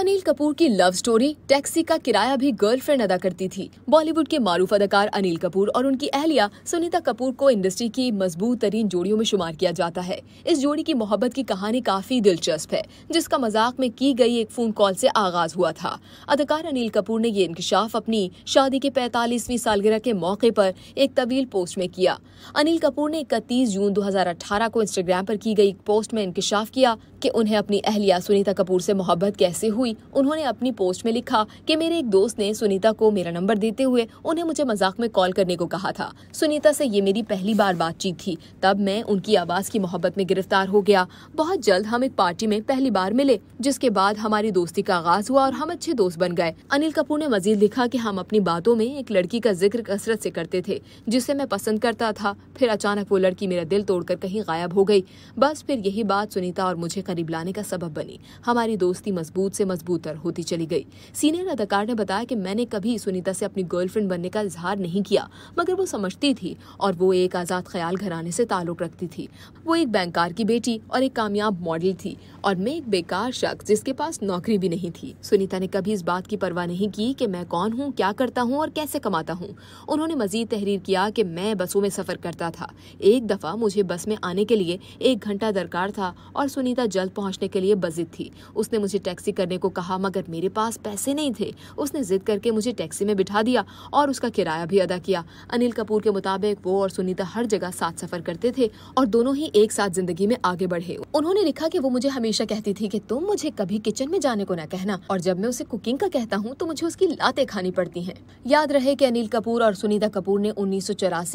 अनिल कपूर की love story taxi का किराया भी गर्लफ्रेंड अदा करती थी बॉलीवुड के मारूफ अदाकार अनिल कपूर और उनकी अहलिया सुनीता कपूर को इंडस्ट्री की मजबूत तरीन जोड़ियों में शुमार किया जाता है इस जोड़ी की मोहब्बत की कहानी काफी दिलचस्प है जिसका मजाक में की गई एक फोन कॉल से आगाज हुआ था अदाकार अनिल कपूर ने ये इंकशाफ अपनी शादी के पैतालीसवीं सालगिरह के मौके पर एक तवील पोस्ट में किया अनिल कपूर ने इकतीस जून अठारह को इंस्टाग्राम पर की गई एक पोस्ट में इंकशाफ किया कि उन्हें अपनी अहलिया सुनीता कपूर से मोहब्बत कैसे हुई हुई उन्होंने अपनी पोस्ट में लिखा कि मेरे एक दोस्त ने सुनीता को मेरा नंबर देते हुए उन्हें मुझे मजाक में कॉल करने को कहा था सुनीता से ये मेरी पहली बार बातचीत थी तब मैं उनकी आवाज की मोहब्बत में गिरफ्तार हो गया बहुत जल्द हम एक पार्टी में पहली बार मिले जिसके बाद हमारी दोस्ती का आगाज हुआ और हम अच्छे दोस्त बन गए अनिल कपूर ने मजीद लिखा की हम अपनी बातों में एक लड़की का जिक्र कसरत से करते थे जिसे मैं पसंद करता था फिर अचानक वो लड़की मेरा दिल तोड़कर कहीं गायब हो गई बस फिर यही बात सुनीता और मुझे करीब लाने का सबब बनी हमारी दोस्ती मजबूत से मजबूत मजबूतर होती चली गई सीनियर अदाकार ने बताया कि मैंने कभी सुनीता से अपनी गर्लफ्रेंड बनने का इजहार नहीं किया मगर वो समझती थी और वो एक आज़ाद ख्याल घराने से ताल्लुक रखती थी वो एक बैंकार की बेटी और एक कामयाब मॉडल थी और मैं एक बेकार शख्स जिसके पास नौकरी भी नहीं थी सुनीता ने कभी इस बात की परवाह नहीं की कि मैं कौन हूँ क्या करता हूँ और कैसे कमाता हूँ उन्होंने मजीद तहरीर किया कि मैं बसों में सफ़र करता था एक दफ़ा मुझे बस में आने के लिए एक घंटा दरकार था और सुनीता जल्द पहुँचने के लिए बजित थी उसने मुझे टैक्सी करने को कहा मगर मेरे पास पैसे नहीं थे उसने जिद करके मुझे टैक्सी में बिठा दिया और उसका किराया भी अदा किया अनिल कपूर के मुताबिक वो और सुनीता हर जगह साथ सफर करते थे और दोनों ही एक साथ जिंदगी में आगे बढ़े उन्होंने लिखा की वो मुझे हमेशा कहती थी की तुम मुझे कभी किचन में जाने को न कहना और जब मैं उसे कुकिंग का कहता हूँ तो मुझे उसकी लाते खानी पड़ती है याद रहे की अनिल कपूर और सुनीता कपूर ने उन्नीस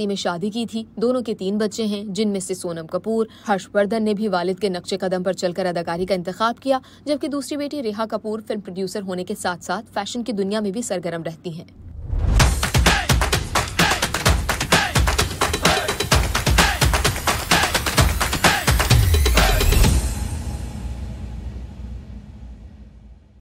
में शादी की थी दोनों के तीन बच्चे हैं जिनमें से सोनम कपूर हर्षवर्धन ने भी वालिद के नक्शे कदम पर चलकर अदाकारी का इंतजाम किया जबकि दूसरी बेटी रेहा कपूर फिल्म प्रोड्यूसर होने के साथ साथ फैशन की दुनिया में भी सरगर्म रहती हैं